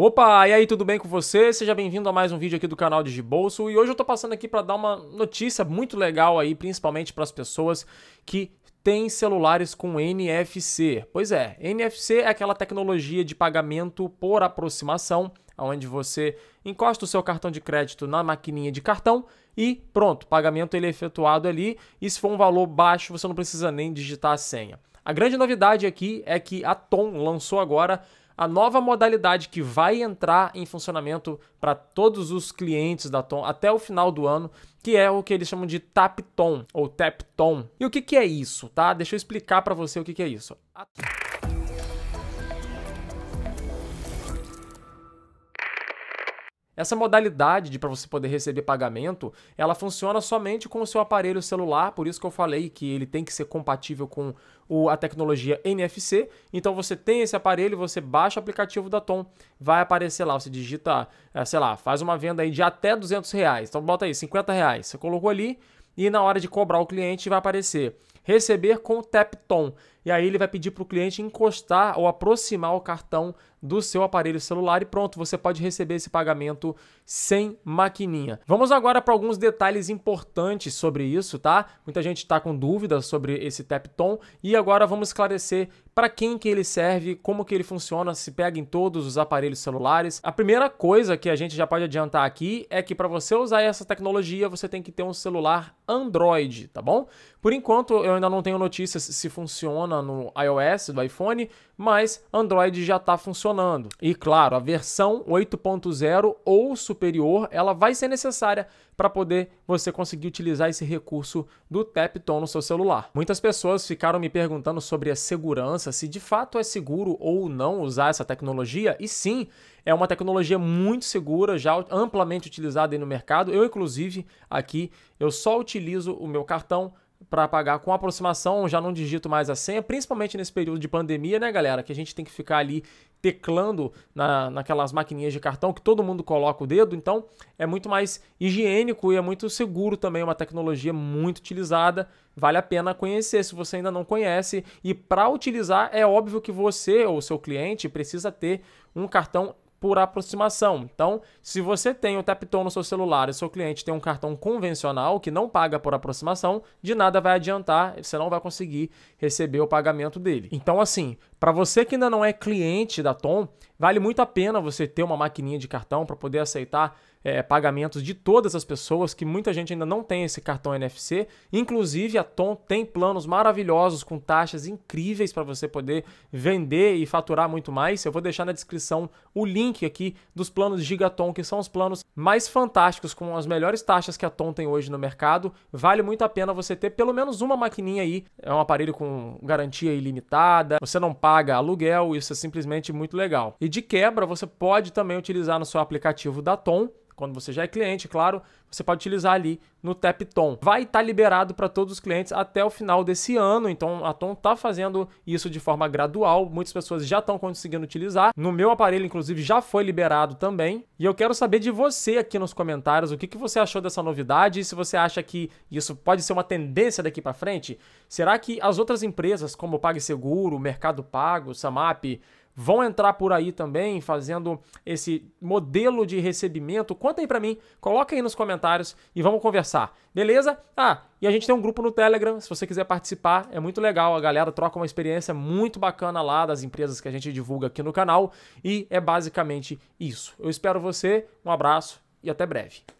Opa, e aí, tudo bem com você? Seja bem-vindo a mais um vídeo aqui do canal de Bolso. E hoje eu tô passando aqui para dar uma notícia muito legal aí, principalmente para as pessoas que têm celulares com NFC. Pois é, NFC é aquela tecnologia de pagamento por aproximação, onde você encosta o seu cartão de crédito na maquininha de cartão e pronto, pagamento ele é efetuado ali. E se for um valor baixo, você não precisa nem digitar a senha. A grande novidade aqui é que a Tom lançou agora a nova modalidade que vai entrar em funcionamento para todos os clientes da Tom até o final do ano, que é o que eles chamam de Tap Tom ou Tap Tom. E o que, que é isso, tá? Deixa eu explicar para você o que, que é isso. A... Essa modalidade de para você poder receber pagamento, ela funciona somente com o seu aparelho celular, por isso que eu falei que ele tem que ser compatível com o, a tecnologia NFC. Então você tem esse aparelho, você baixa o aplicativo da Tom, vai aparecer lá, você digita, é, sei lá, faz uma venda aí de até 200 reais. Então bota aí, 50 reais. Você colocou ali, e na hora de cobrar o cliente vai aparecer receber com o Tom. E aí ele vai pedir para o cliente encostar ou aproximar o cartão do seu aparelho celular e pronto, você pode receber esse pagamento sem maquininha. Vamos agora para alguns detalhes importantes sobre isso, tá? Muita gente está com dúvidas sobre esse Tom e agora vamos esclarecer para quem que ele serve, como que ele funciona, se pega em todos os aparelhos celulares. A primeira coisa que a gente já pode adiantar aqui é que para você usar essa tecnologia, você tem que ter um celular Android, tá bom? Por enquanto eu ainda não tenho notícias se funciona no iOS do iPhone, mas Android já está funcionando. E claro, a versão 8.0 ou superior, ela vai ser necessária para poder você conseguir utilizar esse recurso do Tapton no seu celular. Muitas pessoas ficaram me perguntando sobre a segurança, se de fato é seguro ou não usar essa tecnologia, e sim, é uma tecnologia muito segura, já amplamente utilizada no mercado. Eu inclusive aqui eu só utilizo o meu cartão para pagar com aproximação, já não digito mais a senha, principalmente nesse período de pandemia, né, galera? Que a gente tem que ficar ali teclando na, naquelas maquininhas de cartão que todo mundo coloca o dedo, então é muito mais higiênico e é muito seguro também, é uma tecnologia muito utilizada, vale a pena conhecer se você ainda não conhece. E para utilizar, é óbvio que você ou seu cliente precisa ter um cartão por aproximação. Então, se você tem o Tapton no seu celular e seu cliente tem um cartão convencional que não paga por aproximação, de nada vai adiantar, você não vai conseguir receber o pagamento dele. Então, assim, para você que ainda não é cliente da Tom, vale muito a pena você ter uma maquininha de cartão para poder aceitar é, pagamentos de todas as pessoas, que muita gente ainda não tem esse cartão NFC. Inclusive, a Tom tem planos maravilhosos com taxas incríveis para você poder vender e faturar muito mais. Eu vou deixar na descrição o link aqui dos planos Gigaton, que são os planos mais fantásticos, com as melhores taxas que a Tom tem hoje no mercado. Vale muito a pena você ter pelo menos uma maquininha aí. É um aparelho com garantia ilimitada, você não paga aluguel, isso é simplesmente muito legal. E de quebra, você pode também utilizar no seu aplicativo da Tom quando você já é cliente, claro, você pode utilizar ali no Tapton. Vai estar tá liberado para todos os clientes até o final desse ano, então a Tom está fazendo isso de forma gradual, muitas pessoas já estão conseguindo utilizar. No meu aparelho, inclusive, já foi liberado também. E eu quero saber de você aqui nos comentários o que, que você achou dessa novidade e se você acha que isso pode ser uma tendência daqui para frente. Será que as outras empresas, como o PagSeguro, Mercado Pago, Samap, vão entrar por aí também fazendo esse modelo de recebimento? Conta aí para mim, coloca aí nos comentários e vamos conversar, beleza? Ah, e a gente tem um grupo no Telegram, se você quiser participar, é muito legal, a galera troca uma experiência muito bacana lá das empresas que a gente divulga aqui no canal e é basicamente isso. Eu espero você, um abraço e até breve.